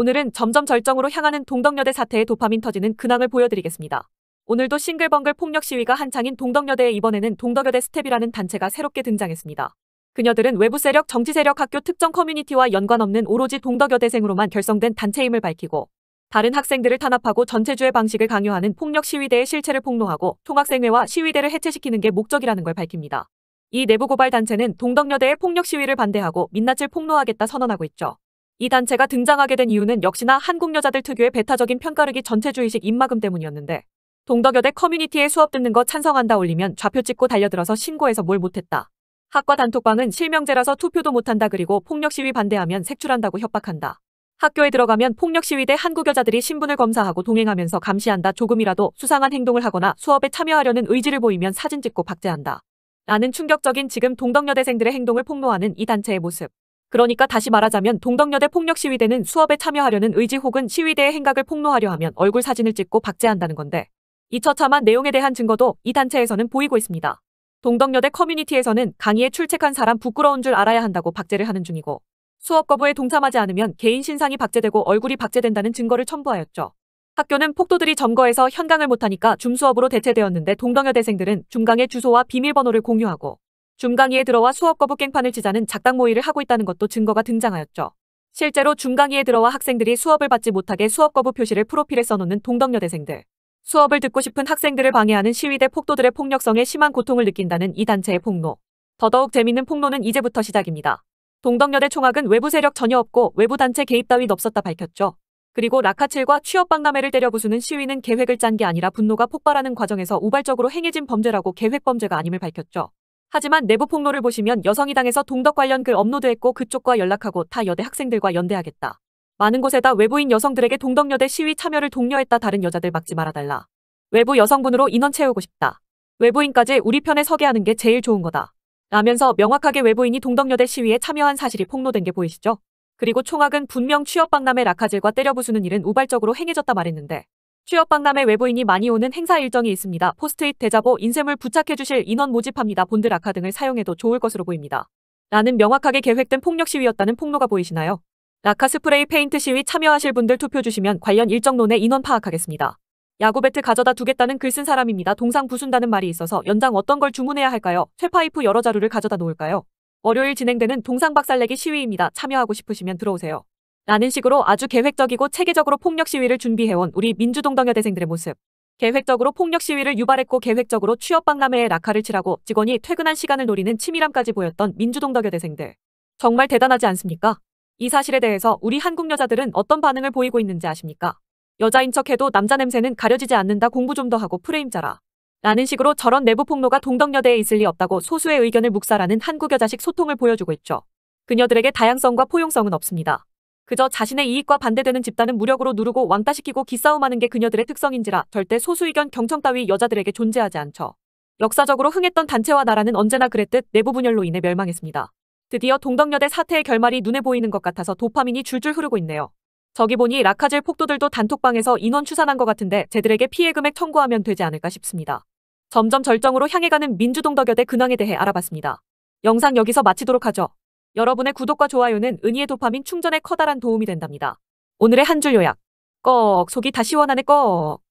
오늘은 점점 절정으로 향하는 동덕여대 사태의 도파민 터지는 근황을 보여드리겠습니다. 오늘도 싱글벙글 폭력 시위가 한창인 동덕여대에 이번에는 동덕여대 스텝이라는 단체가 새롭게 등장했습니다. 그녀들은 외부 세력, 정치 세력, 학교 특정 커뮤니티와 연관없는 오로지 동덕여대생으로만 결성된 단체임을 밝히고 다른 학생들을 탄압하고 전체주의 방식을 강요하는 폭력 시위대의 실체를 폭로하고 통학생회와 시위대를 해체시키는 게 목적이라는 걸 밝힙니다. 이 내부 고발 단체는 동덕여대의 폭력 시위를 반대하고 민낯을 폭로하겠다 선언하고 있죠. 이 단체가 등장하게 된 이유는 역시나 한국 여자들 특유의 배타적인 편가르기 전체주의식 입막음 때문이었는데 동덕여대 커뮤니티에 수업 듣는 거 찬성한다 올리면 좌표 찍고 달려들어서 신고해서 뭘 못했다. 학과 단톡방은 실명제라서 투표도 못한다 그리고 폭력 시위 반대하면 색출한다고 협박한다. 학교에 들어가면 폭력 시위대 한국 여자들이 신분을 검사하고 동행하면서 감시한다 조금이라도 수상한 행동을 하거나 수업에 참여하려는 의지를 보이면 사진 찍고 박제한다. 라는 충격적인 지금 동덕여대생들의 행동을 폭로하는 이 단체의 모습. 그러니까 다시 말하자면 동덕여대 폭력 시위대는 수업에 참여하려는 의지 혹은 시위대의 행각을 폭로하려 하면 얼굴 사진을 찍고 박제한다는 건데 이 처참한 내용에 대한 증거도 이 단체에서는 보이고 있습니다. 동덕여대 커뮤니티에서는 강의에 출첵한 사람 부끄러운 줄 알아야 한다고 박제를 하는 중이고 수업 거부에 동참하지 않으면 개인 신상이 박제되고 얼굴이 박제된다는 증거를 첨부하였죠. 학교는 폭도들이 점거해서 현강을 못하니까 줌수업으로 대체되었는데 동덕여대생들은 중강의 주소와 비밀번호를 공유하고 중강이에 들어와 수업 거부 깽판을 치자는 작당 모의를 하고 있다는 것도 증거가 등장하였죠. 실제로 중강이에 들어와 학생들이 수업을 받지 못하게 수업 거부 표시를 프로필에 써놓는 동덕여대생들. 수업을 듣고 싶은 학생들을 방해하는 시위대 폭도들의 폭력성에 심한 고통을 느낀다는 이 단체의 폭로. 더더욱 재밌는 폭로는 이제부터 시작입니다. 동덕여대 총학은 외부 세력 전혀 없고 외부 단체 개입 따윈 없었다 밝혔죠. 그리고 라카칠과 취업박람회를 때려 부수는 시위는 계획을 짠 게 아니라 분노가 폭발하는 과정에서 우발적으로 행해진 범죄라고 계획범죄가 아님을 밝혔죠. 하지만 내부 폭로를 보시면 여성이당에서 동덕 관련 글 업로드했고 그쪽과 연락하고 타 여대 학생들과 연대하겠다. 많은 곳에다 외부인 여성들에게 동덕여대 시위 참여를 독려했다 다른 여자들 막지 말아달라. 외부 여성분으로 인원 채우고 싶다. 외부인까지 우리 편에 서게 하는 게 제일 좋은 거다. 라면서 명확하게 외부인이 동덕여대 시위에 참여한 사실이 폭로된 게 보이시죠? 그리고 총학은 분명 취업박람회 라카질과 때려 부수는 일은 우발적으로 행해졌다 말했는데 취업 박람회 외부인이 많이 오는 행사 일정이 있습니다. 포스트잇 대자보 인쇄물 부착해주실 인원 모집합니다. 본드 라카 등을 사용해도 좋을 것으로 보입니다. 라는 명확하게 계획된 폭력 시위였다는 폭로가 보이시나요? 라카 스프레이 페인트 시위 참여하실 분들 투표 주시면 관련 일정론에 인원 파악하겠습니다. 야구 배트 가져다 두겠다는 글 쓴 사람입니다. 동상 부순다는 말이 있어서 연장 어떤 걸 주문해야 할까요? 쇠파이프 여러 자루를 가져다 놓을까요? 월요일 진행되는 동상 박살내기 시위입니다. 참여하고 싶으시면 들어오세요. 라는 식으로 아주 계획적이고 체계적으로 폭력 시위를 준비해온 우리 민주동덕여 대생들의 모습. 계획적으로 폭력 시위를 유발했고 계획적으로 취업박람회에 낙하를 칠하고 직원이 퇴근한 시간을 노리는 치밀함까지 보였던 민주동덕여 대생들. 정말 대단하지 않습니까? 이 사실에 대해서 우리 한국 여자들은 어떤 반응을 보이고 있는지 아십니까? 여자인 척해도 남자 냄새는 가려지지 않는다 공부 좀 더 하고 프레임 짜라. 라는 식으로 저런 내부 폭로가 동덕여대에 있을 리 없다고 소수의 의견을 묵살하는 한국 여자식 소통을 보여주고 있죠. 그녀들에게 다양성과 포용성은 없습니다. 그저 자신의 이익과 반대되는 집단은 무력으로 누르고 왕따시키고 기싸움하는 게 그녀들의 특성인지라 절대 소수의견 경청 따위 여자들에게 존재하지 않죠. 역사적으로 흥했던 단체와 나라는 언제나 그랬듯 내부 분열로 인해 멸망했습니다. 드디어 동덕여대 사태의 결말이 눈에 보이는 것 같아서 도파민이 줄줄 흐르고 있네요. 저기 보니 라카젤 폭도들도 단톡방에서 인원 추산한 것 같은데 제들에게 피해 금액 청구하면 되지 않을까 싶습니다. 점점 절정으로 향해가는 민주동덕여대 근황에 대해 알아봤습니다. 영상 여기서 마치도록 하죠. 여러분의 구독과 좋아요는 은희의 도파민 충전에 커다란 도움이 된답니다. 오늘의 한 줄 요약. 꺽 속이 다 시원하네 꺽.